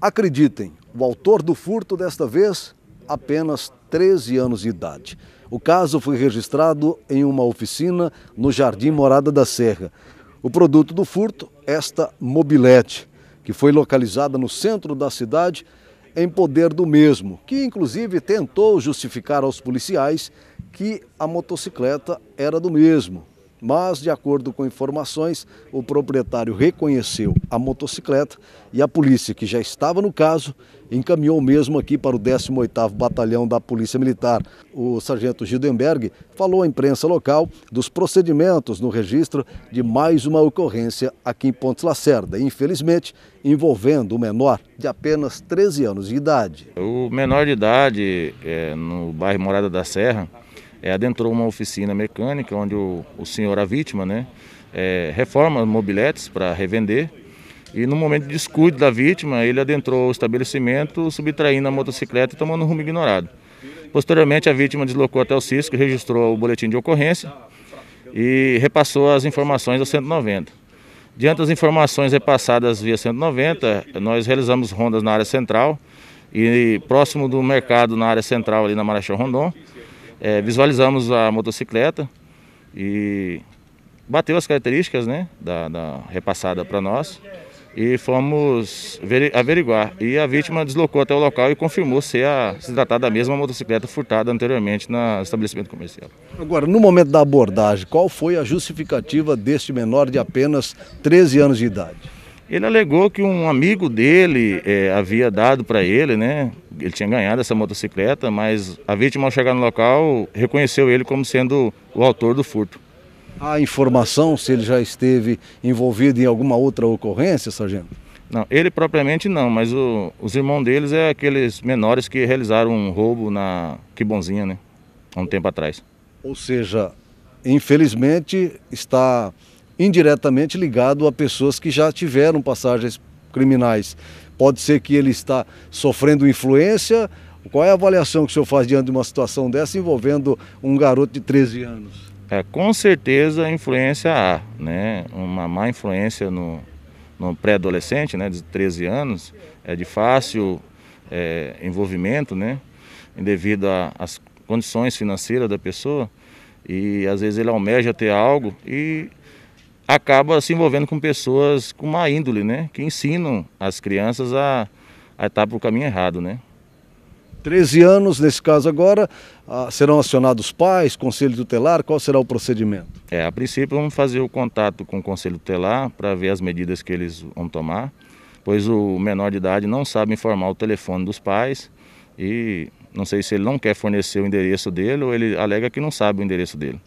Acreditem, o autor do furto desta vez, apenas 13 anos de idade. O caso foi registrado em uma oficina no Jardim Morada da Serra. O produto do furto, esta mobilete, que foi localizada no centro da cidade em poder do mesmo, que inclusive tentou justificar aos policiais que a motocicleta era do mesmo, mas, de acordo com informações, o proprietário reconheceu a motocicleta e a polícia, que já estava no caso, encaminhou mesmo aqui para o 18º Batalhão da Polícia Militar. O sargento Gildenberg falou à imprensa local dos procedimentos no registro de mais uma ocorrência aqui em Pontes Lacerda, infelizmente envolvendo o menor de apenas 13 anos de idade. O menor de idade, é, no bairro Morada da Serra, é, adentrou uma oficina mecânica onde o, o senhor, a vítima, né, é, reforma mobiletes para revender. E no momento de descuido da vítima, ele adentrou o estabelecimento, subtraindo a motocicleta e tomando rumo ignorado. Posteriormente, a vítima deslocou até o Cisco, registrou o boletim de ocorrência e repassou as informações ao 190. Diante das informações repassadas via 190, nós realizamos rondas na área central e próximo do mercado na área central ali na Marechal Rondon é, visualizamos a motocicleta e bateu as características né, da, da repassada para nós e fomos averiguar. E a vítima deslocou até o local e confirmou ser a, se tratar da mesma motocicleta furtada anteriormente no estabelecimento comercial. Agora, no momento da abordagem, qual foi a justificativa deste menor de apenas 13 anos de idade? Ele alegou que um amigo dele é, havia dado para ele, né? Ele tinha ganhado essa motocicleta, mas a vítima, ao chegar no local, reconheceu ele como sendo o autor do furto. Há informação se ele já esteve envolvido em alguma outra ocorrência, sargento? Não, ele propriamente não, mas o, os irmãos deles é aqueles menores que realizaram um roubo na Quibonzinha, né? Há um tempo atrás. Ou seja, infelizmente está indiretamente ligado a pessoas que já tiveram passagens criminais. Pode ser que ele está sofrendo influência. Qual é a avaliação que o senhor faz diante de uma situação dessa envolvendo um garoto de 13 anos? É, com certeza influência há, né? Uma má influência no, no pré-adolescente, né, de 13 anos, é de fácil é, envolvimento, né? Devido às condições financeiras da pessoa e às vezes ele almeja ter algo e acaba se envolvendo com pessoas com má índole, né? Que ensinam as crianças a, a estar para o caminho errado, né? 13 anos, nesse caso agora, ah, serão acionados pais, conselho tutelar, qual será o procedimento? É, a princípio vamos fazer o contato com o conselho tutelar para ver as medidas que eles vão tomar, pois o menor de idade não sabe informar o telefone dos pais e não sei se ele não quer fornecer o endereço dele ou ele alega que não sabe o endereço dele.